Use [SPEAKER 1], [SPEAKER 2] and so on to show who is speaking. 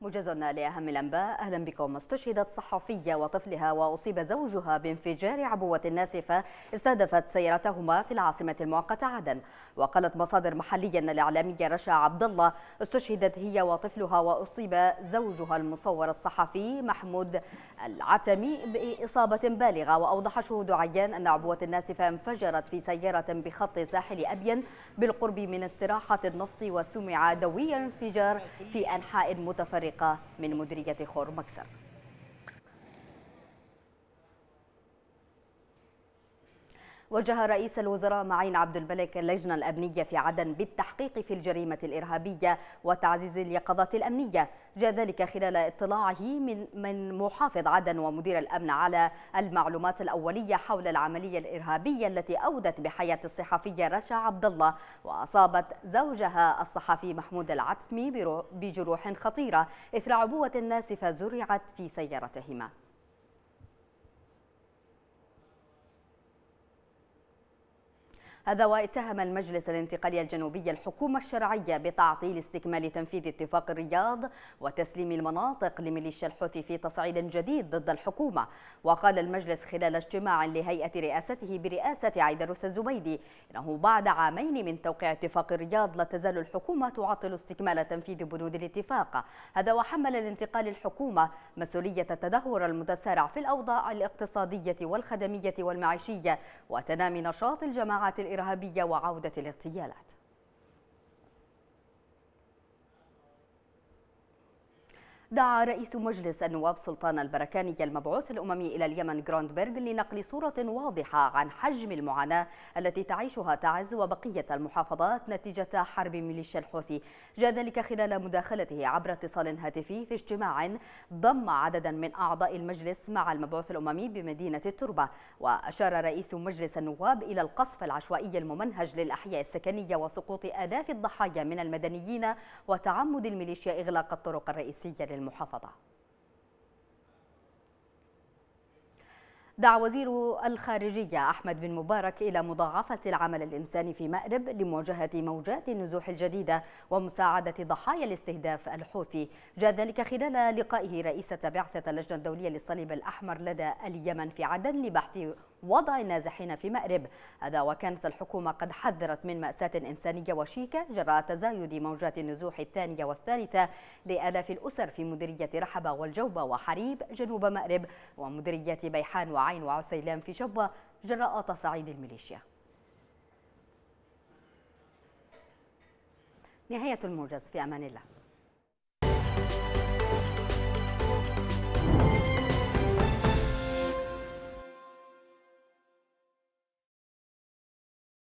[SPEAKER 1] موجز لأهم الأنباء أهلا بكم استشهدت صحفية وطفلها وأصيب زوجها بانفجار عبوة ناسفة استهدفت سيارتهما في العاصمة المؤقتة عدن وقالت مصادر محلية أن الإعلامية رشا عبد الله استشهدت هي وطفلها وأصيب زوجها المصور الصحفي محمود العتمي بإصابة بالغة وأوضح شهود عيان أن عبوة ناسفة انفجرت في سيارة بخط ساحل أبين بالقرب من استراحة النفط وسمع دوي انفجار في أنحاء متفرقة السرقة من مديرية خور مكسر وجه رئيس الوزراء معين عبد الملك اللجنة الأمنية في عدن بالتحقيق في الجريمة الإرهابية وتعزيز اليقظة الأمنية جاء ذلك خلال اطلاعه من, من محافظ عدن ومدير الأمن على المعلومات الأولية حول العملية الإرهابية التي أودت بحياة الصحفية رشا عبد الله وأصابت زوجها الصحفي محمود العتمي بجروح خطيرة إثر عبوة ناسفة زرعت في سيارتهما هذا واتهم المجلس الانتقالي الجنوبي الحكومة الشرعية بتعطيل استكمال تنفيذ اتفاق الرياض وتسليم المناطق لميليشيا الحوثي في تصعيد جديد ضد الحكومة وقال المجلس خلال اجتماع لهيئة رئاسته برئاسة عيدروس الزبيدي أنه بعد عامين من توقيع اتفاق الرياض لا تزال الحكومة تعطل استكمال تنفيذ بنود الاتفاق هذا وحمل الانتقال الحكومة مسؤولية التدهور المتسارع في الأوضاع الاقتصادية والخدمية والمعيشية وتنامي نشاط الجماعات الإرهابية ارهابيه وعودة الاغتيالات دعا رئيس مجلس النواب سلطان البركاني المبعوث الأممي إلى اليمن جراندبرغ لنقل صورة واضحة عن حجم المعاناة التي تعيشها تعز وبقية المحافظات نتيجة حرب ميليشيا الحوثي جاء ذلك خلال مداخلته عبر اتصال هاتفي في اجتماع ضم عددا من أعضاء المجلس مع المبعوث الأممي بمدينة التربة وأشار رئيس مجلس النواب إلى القصف العشوائي الممنهج للأحياء السكنية وسقوط آلاف الضحايا من المدنيين وتعمد الميليشيا إغلاق الطرق الرئيسية المحافظة دعا وزير الخارجية أحمد بن مبارك إلى مضاعفة العمل الإنساني في مأرب لمواجهة موجات النزوح الجديدة ومساعدة ضحايا الاستهداف الحوثي جاء ذلك خلال لقائه رئيسة بعثة اللجنة الدولية للصليب الأحمر لدى اليمن في عدن لبحث وضع النازحين في مأرب هذا وكانت الحكومة قد حذرت من مأساة إنسانية وشيكة جراء تزايد موجات النزوح الثانية والثالثة لآلاف الأسر في مديرية رحبة والجوبة وحريب جنوب مأرب ومديرية بيحان وعين وعسيلان في شبوة جراء تصعيد الميليشيا نهاية الموجز في أمان الله